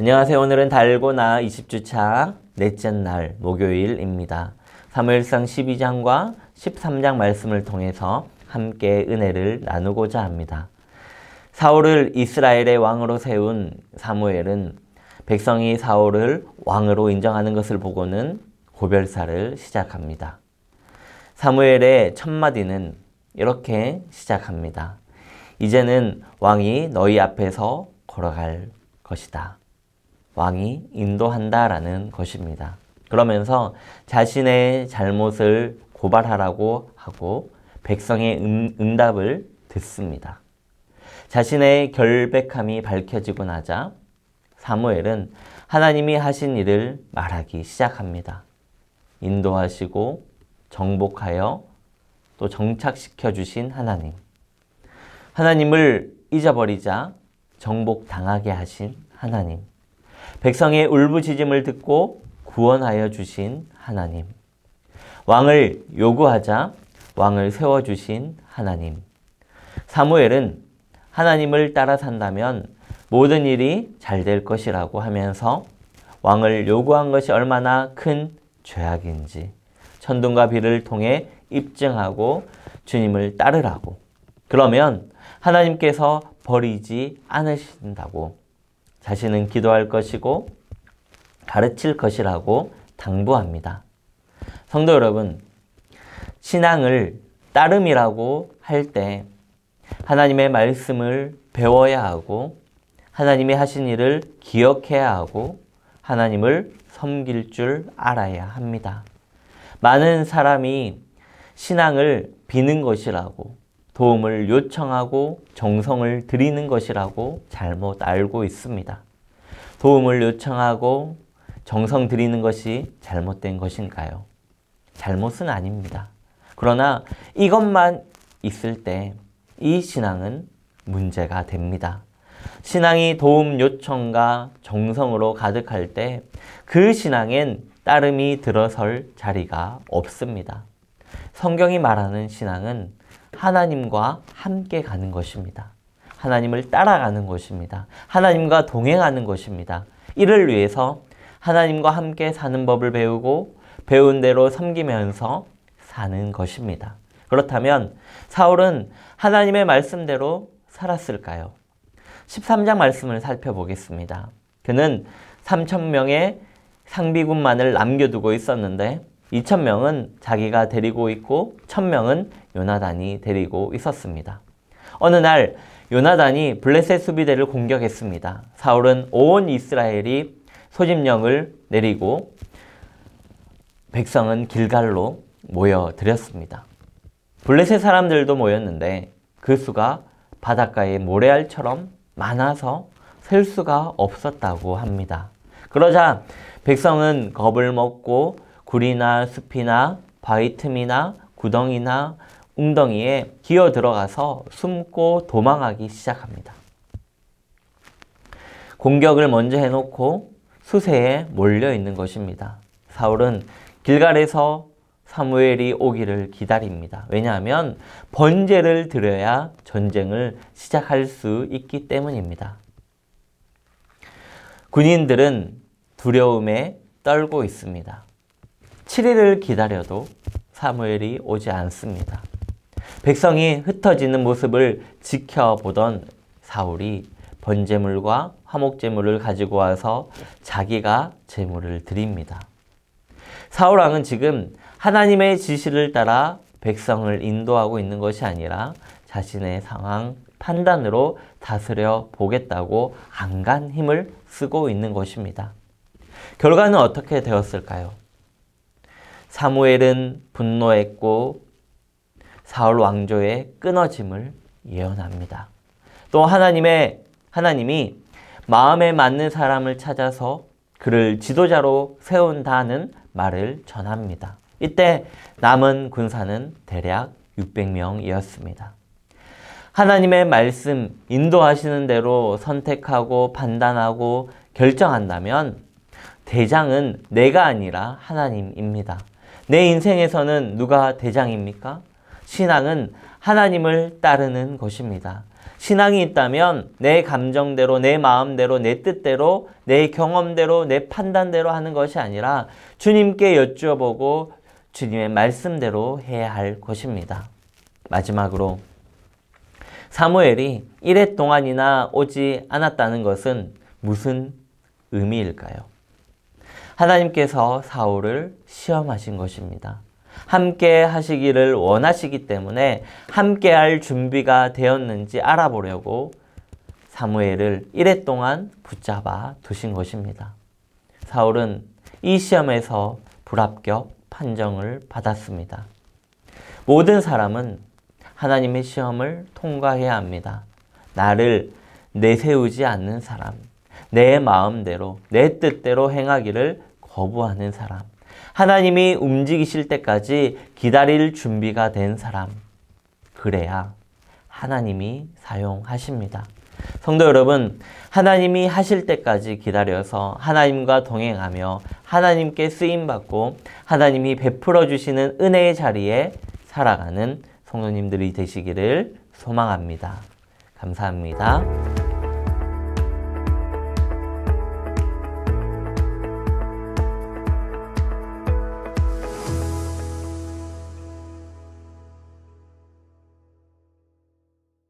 안녕하세요. 오늘은 달고 나 20주차 넷째 날 목요일입니다. 사무엘상 12장과 13장 말씀을 통해서 함께 은혜를 나누고자 합니다. 사울을 이스라엘의 왕으로 세운 사무엘은 백성이 사울을 왕으로 인정하는 것을 보고는 고별사를 시작합니다. 사무엘의 첫 마디는 이렇게 시작합니다. 이제는 왕이 너희 앞에서 걸어갈 것이다. 왕이 인도한다라는 것입니다. 그러면서 자신의 잘못을 고발하라고 하고 백성의 응, 답을 듣습니다. 자신의 결백함이 밝혀지고 나자 사무엘은 하나님이 하신 일을 말하기 시작합니다. 인도하시고 정복하여 또 정착시켜 주신 하나님. 하나님을 잊어버리자 정복당하게 하신 하나님. 백성의 울부짖음을 듣고 구원하여 주신 하나님. 왕을 요구하자 왕을 세워주신 하나님. 사무엘은 하나님을 따라 산다면 모든 일이 잘 될 것이라고 하면서 왕을 요구한 것이 얼마나 큰 죄악인지 천둥과 비를 통해 입증하고 주님을 따르라고 그러면 하나님께서 버리지 않으신다고 자신은 기도할 것이고 가르칠 것이라고 당부합니다. 성도 여러분, 신앙을 따름이라고 할 때 하나님의 말씀을 배워야 하고 하나님이 하신 일을 기억해야 하고 하나님을 섬길 줄 알아야 합니다. 많은 사람이 신앙을 비는 것이라고 도움을 요청하고 정성을 드리는 것이라고 잘못 알고 있습니다. 도움을 요청하고 정성 드리는 것이 잘못된 것인가요? 잘못은 아닙니다. 그러나 이것만 있을 때 이 신앙은 문제가 됩니다. 신앙이 도움 요청과 정성으로 가득할 때 그 신앙엔 따름이 들어설 자리가 없습니다. 성경이 말하는 신앙은 하나님과 함께 가는 것입니다. 하나님을 따라가는 것입니다. 하나님과 동행하는 것입니다. 이를 위해서 하나님과 함께 사는 법을 배우고 배운 대로 섬기면서 사는 것입니다. 그렇다면 사울은 하나님의 말씀대로 살았을까요? 13장 말씀을 살펴보겠습니다. 그는 3천명의 상비군만을 남겨두고 있었는데 2천 명은 자기가 데리고 있고 천 명은 요나단이 데리고 있었습니다. 어느 날 요나단이 블레셋 수비대를 공격했습니다. 사울은 온 이스라엘이 소집령을 내리고 백성은 길갈로 모여들였습니다. 블레셋 사람들도 모였는데 그 수가 바닷가의 모래알처럼 많아서 셀 수가 없었다고 합니다. 그러자 백성은 겁을 먹고 굴이나 숲이나 바위 틈이나 구덩이나 웅덩이에 기어 들어가서 숨고 도망하기 시작합니다. 공격을 먼저 해놓고 수세에 몰려 있는 것입니다. 사울은 길갈에서 사무엘이 오기를 기다립니다. 왜냐하면 번제를 드려야 전쟁을 시작할 수 있기 때문입니다. 군인들은 두려움에 떨고 있습니다. 7일을 기다려도 사무엘이 오지 않습니다. 백성이 흩어지는 모습을 지켜보던 사울이 번제물과 화목제물을 가지고 와서 자기가 제물을 드립니다. 사울왕은 지금 하나님의 지시를 따라 백성을 인도하고 있는 것이 아니라 자신의 상황 판단으로 다스려 보겠다고 안간 힘을 쓰고 있는 것입니다. 결과는 어떻게 되었을까요? 사무엘은 분노했고 사울 왕조의 끊어짐을 예언합니다. 또 하나님의 하나님이 마음에 맞는 사람을 찾아서 그를 지도자로 세운다는 말을 전합니다. 이때 남은 군사는 대략 600명이었습니다. 하나님의 말씀, 인도하시는 대로 선택하고 판단하고 결정한다면 대장은 내가 아니라 하나님입니다. 내 인생에서는 누가 대장입니까? 신앙은 하나님을 따르는 것입니다. 신앙이 있다면 내 감정대로, 내 마음대로, 내 뜻대로, 내 경험대로, 내 판단대로 하는 것이 아니라 주님께 여쭈어보고 주님의 말씀대로 해야 할 것입니다. 마지막으로 사무엘이 1회 동안이나 오지 않았다는 것은 무슨 의미일까요? 하나님께서 사울을 시험하신 것입니다. 함께 하시기를 원하시기 때문에 함께 할 준비가 되었는지 알아보려고 사무엘을 1회 동안 붙잡아 두신 것입니다. 사울은 이 시험에서 불합격 판정을 받았습니다. 모든 사람은 하나님의 시험을 통과해야 합니다. 나를 내세우지 않는 사람, 내 마음대로, 내 뜻대로 행하기를 거부하는 사람. 하나님이 움직이실 때까지 기다릴 준비가 된 사람. 그래야 하나님이 사용하십니다. 성도 여러분, 하나님이 하실 때까지 기다려서 하나님과 동행하며 하나님께 쓰임받고 하나님이 베풀어 주시는 은혜의 자리에 살아가는 성도님들이 되시기를 소망합니다. 감사합니다.